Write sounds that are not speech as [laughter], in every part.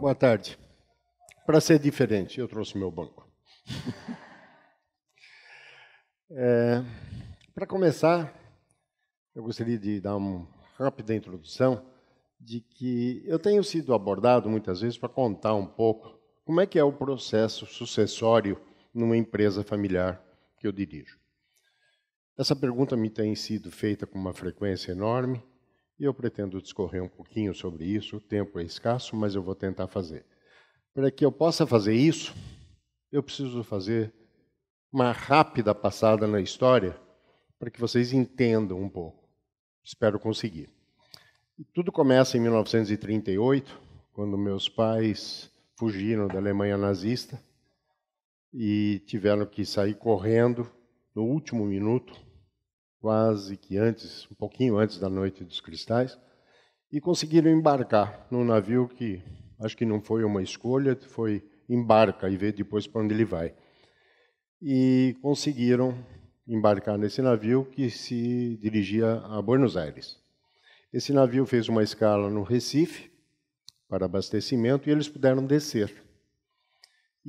Boa tarde. Para ser diferente, eu trouxe meu banco. [laughs] é, Para começar, eu gostaria de dar uma rápida introdução de que eu tenho sido abordado muitas vezes para contar um pouco como é que é o processo sucessório numa empresa familiar que eu dirijo. Essa pergunta me tem sido feita com uma frequência enorme e eu pretendo discorrer um pouquinho sobre isso. O tempo é escasso, mas eu vou tentar fazer. Para que eu possa fazer isso, eu preciso fazer uma rápida passada na história para que vocês entendam um pouco. Espero conseguir. tudo começa em 1938, quando meus pais fugiram da Alemanha nazista e tiveram que sair correndo no último minuto quase que antes, um pouquinho antes da Noite dos Cristais, e conseguiram embarcar num navio que acho que não foi uma escolha, foi embarca e vê depois para onde ele vai. E conseguiram embarcar nesse navio que se dirigia a Buenos Aires. Esse navio fez uma escala no Recife para abastecimento e eles puderam descer.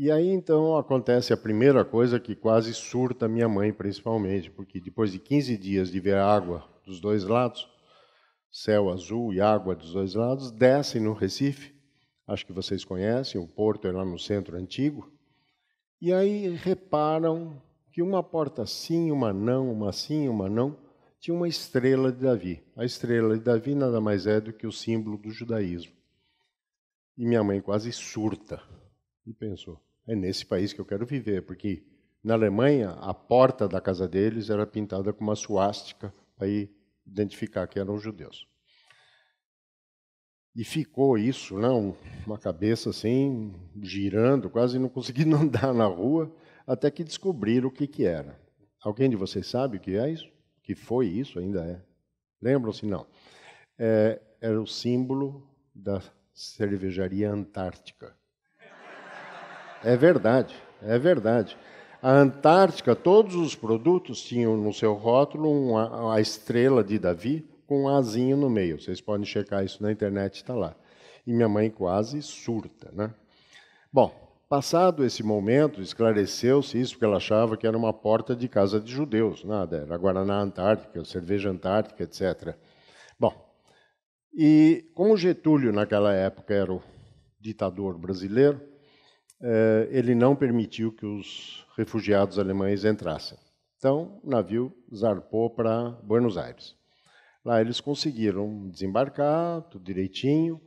E aí então acontece a primeira coisa que quase surta minha mãe, principalmente, porque depois de 15 dias de ver a água dos dois lados, céu azul e água dos dois lados, descem no Recife, acho que vocês conhecem, o porto é lá no centro antigo, e aí reparam que uma porta sim, uma não, uma sim, uma não, tinha uma estrela de Davi. A estrela de Davi nada mais é do que o símbolo do judaísmo. E minha mãe quase surta e pensou: é nesse país que eu quero viver, porque na Alemanha a porta da casa deles era pintada com uma suástica para identificar que eram judeus. E ficou isso, não, né, uma cabeça assim girando, quase não conseguindo [laughs] andar na rua, até que descobriram o que que era. Alguém de vocês sabe o que é isso? Que foi isso ainda é? Lembram-se não? É, era o símbolo da cervejaria Antártica. É verdade, é verdade. A Antártica, todos os produtos tinham no seu rótulo uma, a estrela de Davi com um azinho no meio. Vocês podem checar isso na internet, está lá. E minha mãe quase surta, né? Bom, passado esse momento, esclareceu-se isso porque ela achava que era uma porta de casa de judeus, nada, era Guaraná Antártica, cerveja Antártica, etc. Bom, e como Getúlio naquela época era o ditador brasileiro, eh, ele não permitiu que os refugiados alemães entrassem. Então, o navio zarpou para Buenos Aires. Lá eles conseguiram desembarcar, tudo direitinho,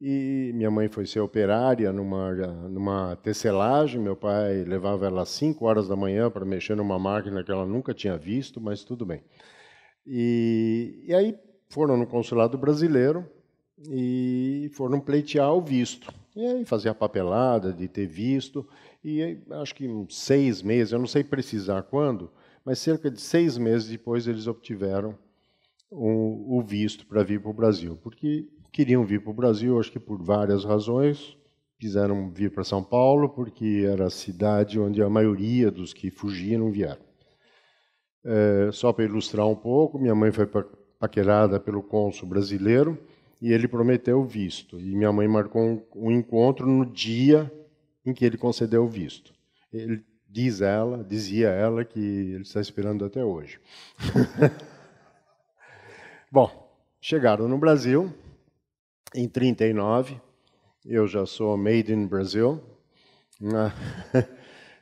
e minha mãe foi ser operária numa, numa tecelagem. Meu pai levava ela às 5 horas da manhã para mexer numa máquina que ela nunca tinha visto, mas tudo bem. E, e aí foram no consulado brasileiro e foram pleitear o visto. E aí fazia a papelada de ter visto, e aí, acho que seis meses, eu não sei precisar quando, mas cerca de seis meses depois eles obtiveram o, o visto para vir para o Brasil, porque queriam vir para o Brasil, acho que por várias razões, quiseram vir para São Paulo, porque era a cidade onde a maioria dos que fugiram vieram. É, só para ilustrar um pouco, minha mãe foi paquerada pelo cônsul brasileiro, e ele prometeu o visto. E minha mãe marcou um, um encontro no dia em que ele concedeu o visto. Ele diz ela, dizia ela que ele está esperando até hoje. [laughs] Bom, chegaram no Brasil em 39. Eu já sou made in Brazil. [laughs]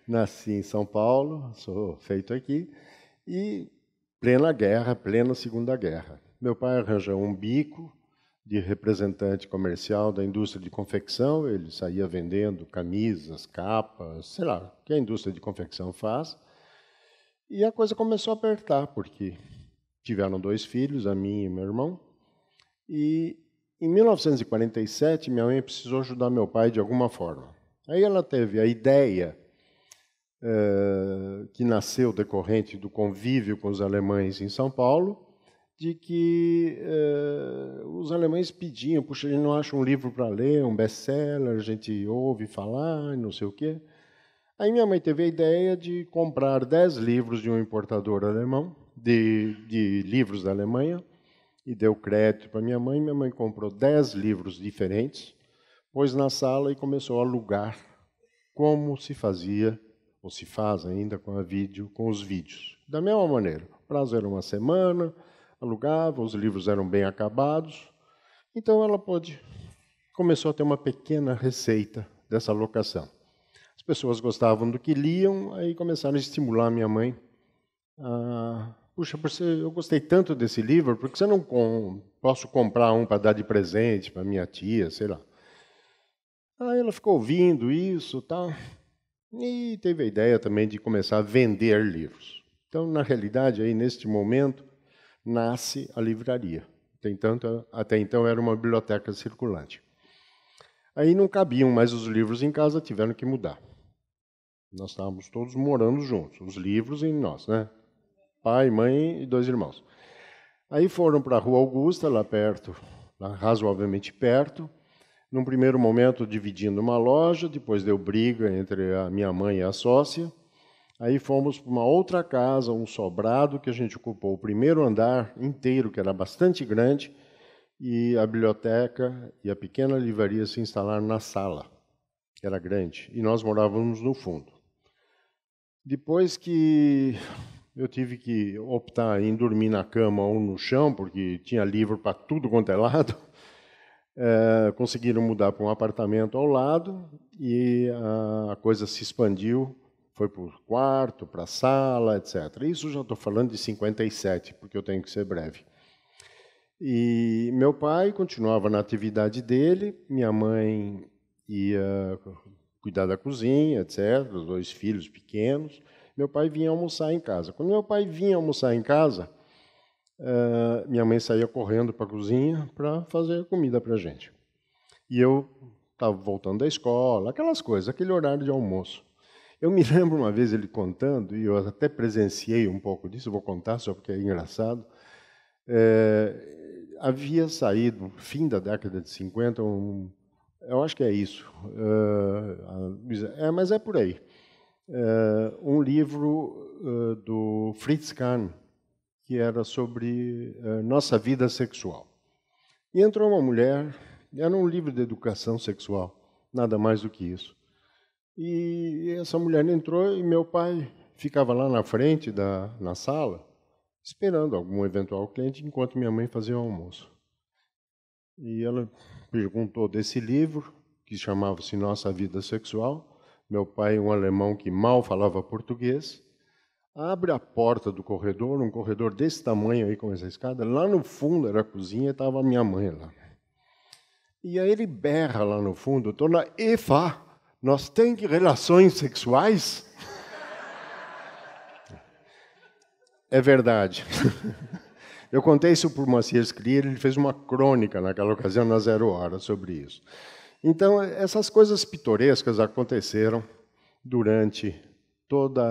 Nasci em São Paulo, sou feito aqui e plena guerra, plena Segunda Guerra. Meu pai arranjou um bico de representante comercial da indústria de confecção, ele saía vendendo camisas, capas, sei lá, o que a indústria de confecção faz. E a coisa começou a apertar, porque tiveram dois filhos, a minha e meu irmão. E em 1947, minha mãe precisou ajudar meu pai de alguma forma. Aí ela teve a ideia eh, que nasceu decorrente do convívio com os alemães em São Paulo de que eh, os alemães pediam, puxa, a gente não acha um livro para ler, um best-seller, a gente ouve falar, não sei o quê. Aí minha mãe teve a ideia de comprar 10 livros de um importador alemão, de, de livros da Alemanha, e deu crédito para minha mãe. Minha mãe comprou 10 livros diferentes, pôs na sala e começou a alugar como se fazia, ou se faz ainda com a vídeo, com os vídeos. Da mesma maneira, o prazo era uma semana, alugava, os livros eram bem acabados. Então ela pode começou a ter uma pequena receita dessa locação. As pessoas gostavam do que liam, aí começaram a estimular minha mãe a Puxa, você, eu gostei tanto desse livro, porque você não com, posso comprar um para dar de presente para minha tia, sei lá. Aí ela ficou ouvindo isso, tal. E teve a ideia também de começar a vender livros. Então, na realidade, aí neste momento, nasce a livraria. Até então, então, até então era uma biblioteca circulante. Aí não cabiam mais os livros em casa, tiveram que mudar. Nós estávamos todos morando juntos, os livros e nós, né? Pai, mãe e dois irmãos. Aí foram para a Rua Augusta, lá perto, lá razoavelmente perto. Num primeiro momento dividindo uma loja, depois deu briga entre a minha mãe e a sócia. Aí fomos para uma outra casa, um sobrado que a gente ocupou o primeiro andar inteiro, que era bastante grande, e a biblioteca e a pequena livraria se instalaram na sala, que era grande, e nós morávamos no fundo. Depois que eu tive que optar em dormir na cama ou no chão, porque tinha livro para tudo quanto é lado, é, [laughs] conseguiram mudar para um apartamento ao lado e a coisa se expandiu foi para o quarto, para a sala, etc. Isso já estou falando de 57, porque eu tenho que ser breve. E meu pai continuava na atividade dele, minha mãe ia cuidar da cozinha, etc., os dois filhos pequenos. Meu pai vinha almoçar em casa. Quando meu pai vinha almoçar em casa, ah, minha mãe saía correndo para a cozinha para fazer comida para a gente. E eu estava voltando da escola, aquelas coisas, aquele horário de almoço. Eu me [laughs] lembro uma vez ele contando, e eu até presenciei um pouco disso, vou contar só porque é engraçado. É, havia saído, no fim da década de 50, um, eu acho que é isso, é, é mas é por aí, é, um livro do Fritz Kahn, que era sobre nossa vida sexual. E entrou uma mulher, era um livro de educação sexual, nada mais do que isso. E essa mulher entrou e meu pai ficava lá na frente da na sala, esperando algum eventual cliente, enquanto minha mãe fazia o almoço. E ela perguntou desse livro, que chamava-se Nossa Vida Sexual. Meu pai, um alemão que mal falava português, abre a porta do corredor, um corredor desse tamanho aí com essa escada, lá no fundo era a cozinha, estava minha mãe lá. E aí ele berra lá no fundo, na Efa, nós temos relações sexuais? é verdade. [laughs] Eu contei isso para o Macias Cria, ele fez uma crônica naquela ocasião, na Zero Hora, sobre isso. Então, essas coisas pitorescas aconteceram durante toda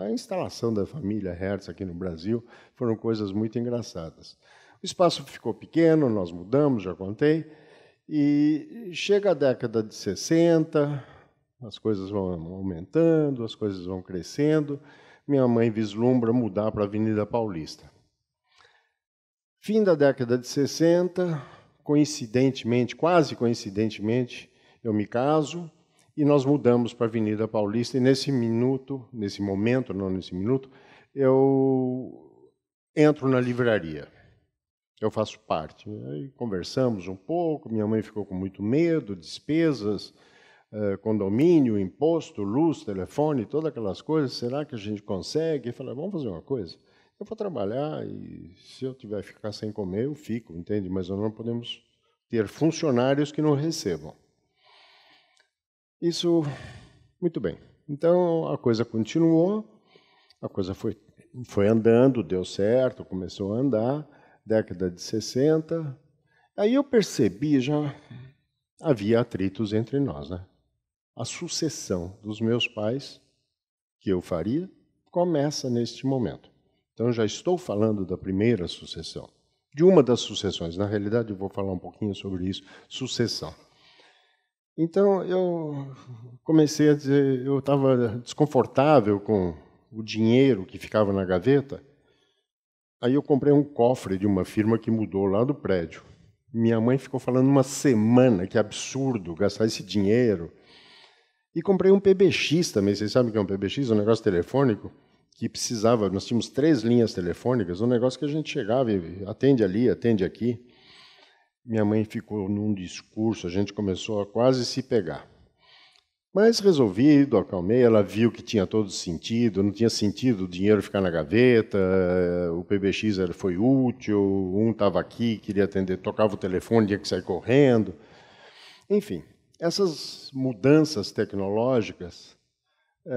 a instalação da família Hertz aqui no Brasil. Foram coisas muito engraçadas. O espaço ficou pequeno, nós mudamos, já contei. E chega a década de 60, as coisas vão aumentando, as coisas vão crescendo. Minha mãe vislumbra mudar para a Avenida Paulista. Fim da década de 60, coincidentemente, quase coincidentemente, eu me caso e nós mudamos para a Avenida Paulista. E nesse minuto, nesse momento, não nesse minuto, eu entro na livraria eu faço parte. Aí conversamos um pouco, minha mãe ficou com muito medo, despesas, eh, condomínio, imposto, luz, telefone, todas aquelas coisas. Será que a gente consegue? Eu falei, vamos fazer uma coisa. Eu vou trabalhar e se eu tiver que ficar sem comer, eu fico, entende? Mas nós não podemos ter funcionários que não recebam. Isso, muito bem. Então a coisa continuou, a coisa foi, foi andando, deu certo, começou a andar década de 60. Aí eu percebi, já havia atritos entre nós, né? A sucessão dos meus pais, que eu faria, começa neste momento. Então já estou falando da primeira sucessão, de uma das sucessões. Na realidade, eu vou falar um pouquinho sobre isso, sucessão. Então eu comecei a dizer, eu estava desconfortável com o dinheiro que ficava na gaveta Aí eu comprei um cofre de uma firma que mudou lá do prédio. Minha mãe ficou falando uma semana que absurdo gastar esse dinheiro. E comprei um PBX também. Vocês sabem o que é um PBX? É um negócio telefônico que precisava. Nós tínhamos três linhas telefônicas, um negócio que a gente chegava e atende ali, atende aqui. Minha mãe ficou num discurso, a gente começou a quase se pegar. Mas resolvido, acalmei, ela viu que tinha todo sentido, não tinha sentido o dinheiro ficar na gaveta, eh, o PBX foi útil, um estava aqui, queria atender, tocava o telefone, tinha que sair correndo. Enfim, essas mudanças tecnológicas é,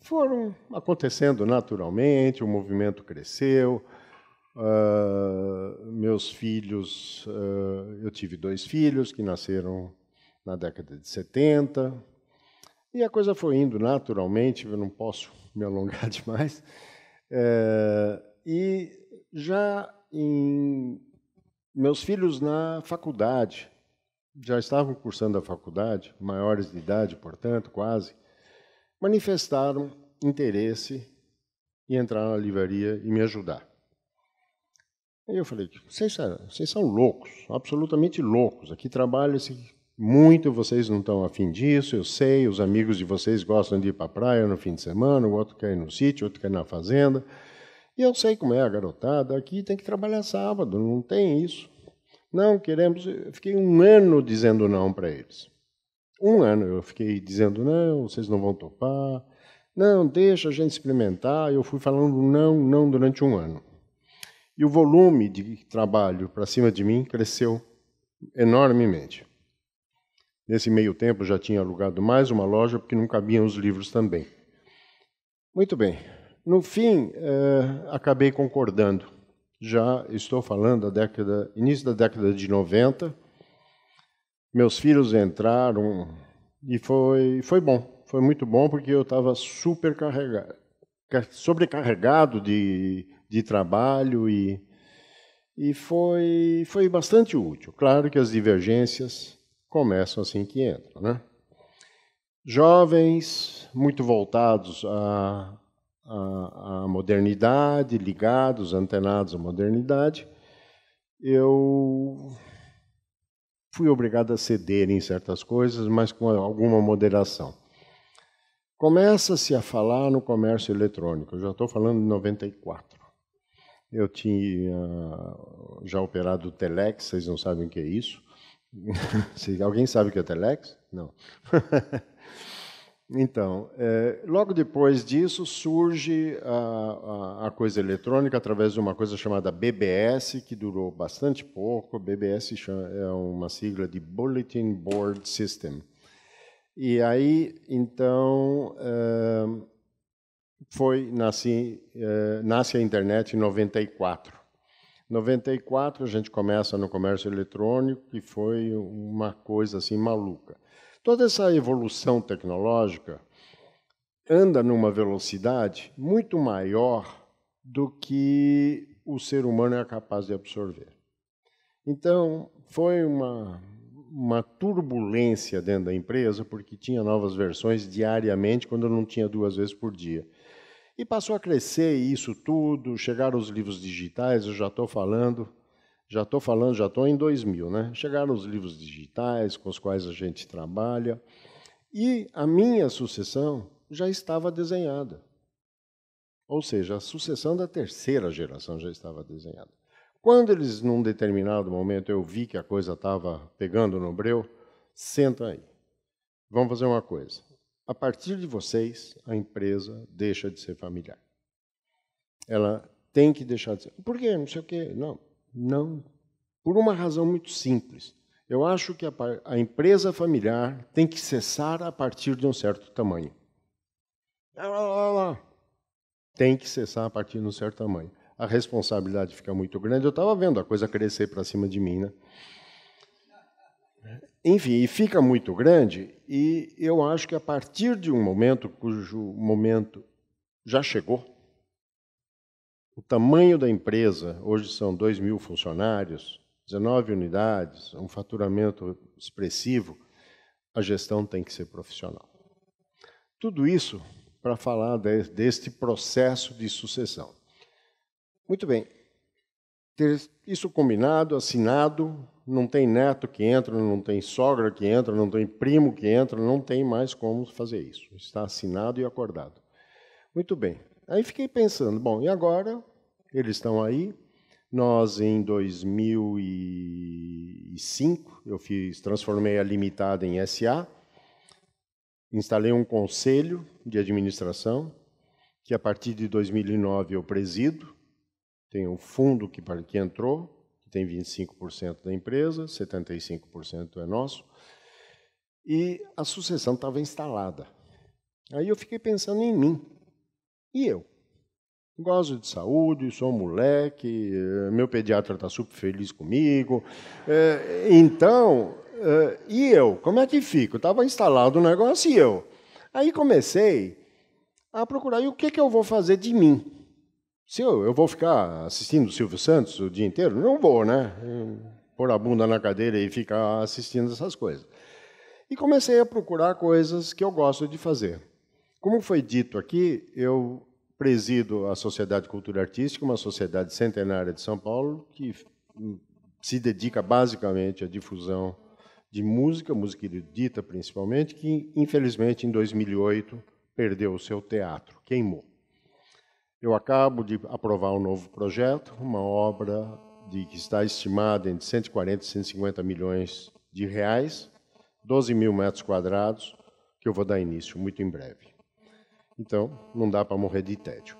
foram acontecendo naturalmente, o movimento cresceu, eh, meus filhos, eu tive dois filhos que nasceram na década de 70. E a coisa foi indo naturalmente, eu não posso [laughs] me alongar [laughs] demais. É, e já em meus filhos na faculdade, já estavam cursando a faculdade, maiores de idade, portanto, quase, manifestaram interesse em entrar na livraria e me ajudar. Aí eu falei, vocês, vocês são loucos, absolutamente loucos. Aqui trabalha-se muito, vocês não estão afim disso, eu sei, os amigos de vocês gostam de ir para a praia no fim de semana, o outro quer ir no sítio, o outro quer ir na fazenda. E eu sei como é a garotada, aqui tem que trabalhar sábado, não tem isso. Não, queremos. Eu fiquei um ano dizendo não para eles. Um ano eu fiquei dizendo não, vocês não vão topar. Não, deixa a gente experimentar. Eu fui falando não, não durante um ano. E o volume de trabalho para cima de mim cresceu enormemente. Nesse meio tempo já tinha alugado mais uma loja porque não cabiam os livros também. Muito bem. No fim, eh, acabei concordando. Já estou falando da década, início da década de 90. Meus filhos entraram e foi, foi bom. Foi muito bom porque eu estava super carregado, sobrecarregado de, de trabalho e, e foi, foi bastante útil. Claro que as divergências começam assim que entram. Né? Jovens, muito voltados à, à, à modernidade, ligados, antenados à modernidade, eu fui obrigado a ceder em certas coisas, mas com alguma moderação. Começa-se a falar no comércio eletrônico, eu já estou falando de 94. Eu tinha já operado o Telex, vocês não sabem o que é isso. [laughs] Alguém sabe o que é telex? Não. [laughs] então, é, logo depois disso surge a, a, a, coisa eletrônica através de uma coisa chamada BBS, que durou bastante pouco. BBS é uma sigla de Bulletin Board System. E aí, então, é, foi nasce, é, nasce a internet em 94. 94 a gente começa no comércio eletrônico, que foi uma coisa assim maluca. Toda essa evolução tecnológica anda numa velocidade muito maior do que o ser humano é capaz de absorver. Então, foi uma, uma turbulência dentro da empresa, porque tinha novas versões diariamente, quando não tinha duas vezes por dia. E passou a crescer isso tudo, chegaram os livros digitais, eu já estou falando, já estou falando, já estou em 2000, né? Chegaram os livros digitais com os quais a gente trabalha, e a minha sucessão já estava desenhada. Ou seja, a sucessão da terceira geração já estava desenhada. Quando eles, num determinado momento, eu vi que a coisa estava pegando no breu, senta aí. Vamos fazer uma coisa a partir de vocês, a empresa deixa de ser familiar. Ela tem que deixar de ser. Por quê? Não sei o quê. Não, não. Por uma razão muito simples. Eu acho que a, a empresa familiar tem que cessar a partir de um certo tamanho. Lá, lá, lá. Tem que cessar a partir de um certo tamanho. A responsabilidade fica muito grande. Eu estava vendo a coisa crescer para cima de mim, né? enfim, e fica muito grande, e eu acho que a partir de um momento cujo momento já chegou, o tamanho da empresa, hoje são 2 mil funcionários, 19 unidades, um faturamento expressivo, a gestão tem que ser profissional. Tudo isso para falar de, deste processo de sucessão. Muito bem, ter isso combinado, assinado, não tem neto que entra, não tem sogra que entra, não tem primo que entra, não tem mais como fazer isso. Está assinado e acordado. Muito bem. Aí fiquei pensando, bom, e agora eles estão aí. Nós em 2005 eu fiz, transformei a limitada em SA, instalei um conselho de administração que a partir de 2009 eu presido tem um fundo que, que entrou, que tem 25% da empresa, 75% é nosso, e a sucessão estava instalada. Aí eu fiquei pensando em mim. E eu? Gosto de saúde, sou um moleque, eh, meu pediatra está super feliz comigo. Eh, então, eh, e eu? Como é que fico? Estava instalado o negócio e eu? Aí comecei a procurar, e o que, que eu vou fazer de mim? Se eu, eu vou ficar assistindo o Silvio Santos o dia inteiro, não vou, né? Pôr a bunda na cadeira e ficar assistindo essas coisas. E comecei a procurar coisas que eu gosto de fazer. Como foi dito aqui, eu presido a Sociedade de Cultura Artística, uma sociedade centenária de São Paulo, que se dedica basicamente à difusão de música, música erudita principalmente, que infelizmente em 2008 perdeu o seu teatro, queimou. Eu acabo de aprovar um novo projeto, uma obra de, que está estimada entre 140 e 150 milhões de reais, 12 mil metros quadrados, que eu vou dar início muito em breve. Então, não dá para morrer de tédio.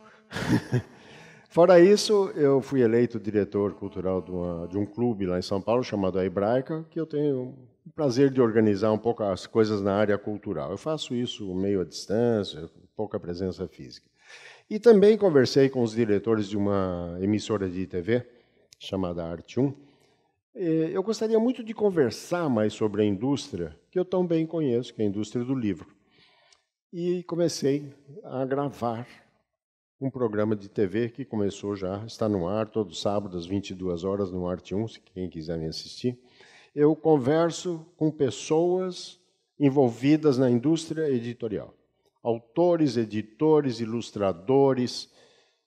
[laughs] Fora isso, eu fui eleito diretor cultural de, uma, de um clube lá em São Paulo chamado A Hebraica, que eu tenho o prazer de organizar um pouco as coisas na área cultural. Eu faço isso meio à distância, com pouca presença física. E também conversei com os diretores de uma emissora de TV chamada Arte 1. Eu gostaria muito de conversar mais sobre a indústria que eu tão bem conheço, que é a indústria do livro. E comecei a gravar um programa de TV que começou já, está no ar todo sábado às 22 horas no Arte 1, se quem quiser me assistir. Eu converso com pessoas envolvidas na indústria editorial autores, editores, ilustradores,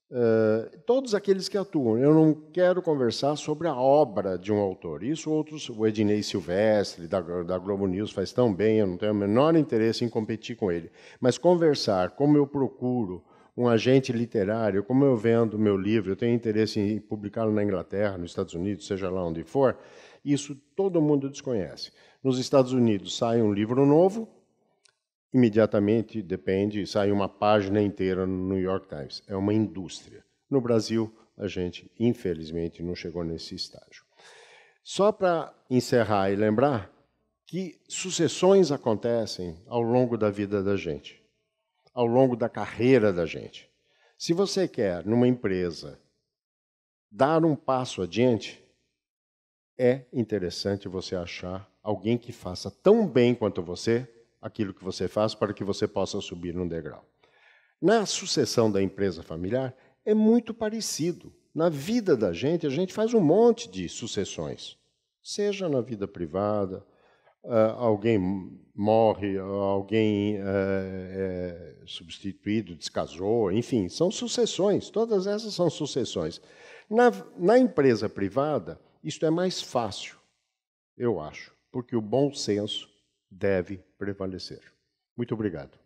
eh, todos aqueles que atuam. Eu não quero conversar sobre a obra de um autor. Isso outros, o Ednei Silvestre, da, da Globo News, faz tão bem, eu não tenho o menor interesse em competir com ele. Mas conversar, como eu procuro um agente literário, como eu vendo meu livro, eu tenho interesse em publicá-lo na Inglaterra, nos Estados Unidos, seja lá onde for, isso todo mundo desconhece. Nos Estados Unidos sai um livro novo, imediatamente depende, sai uma página inteira no New York Times. É uma indústria. No Brasil, a gente, infelizmente, não chegou nesse estágio. Só para encerrar e lembrar que sucessões acontecem ao longo da vida da gente, ao longo da carreira da gente. Se você quer, numa empresa, dar um passo adiante, é interessante você achar alguém que faça tão bem quanto você aquilo que você faz para que você possa subir num degrau. Na sucessão da empresa familiar, é muito parecido. Na vida da gente, a gente faz um monte de sucessões, seja na vida privada, ah, alguém morre, alguém é substituído, descasou, enfim, são sucessões, todas essas são sucessões. Na, na empresa privada, isso é mais fácil, eu acho, porque o bom senso deve prevalecer. Muito obrigado.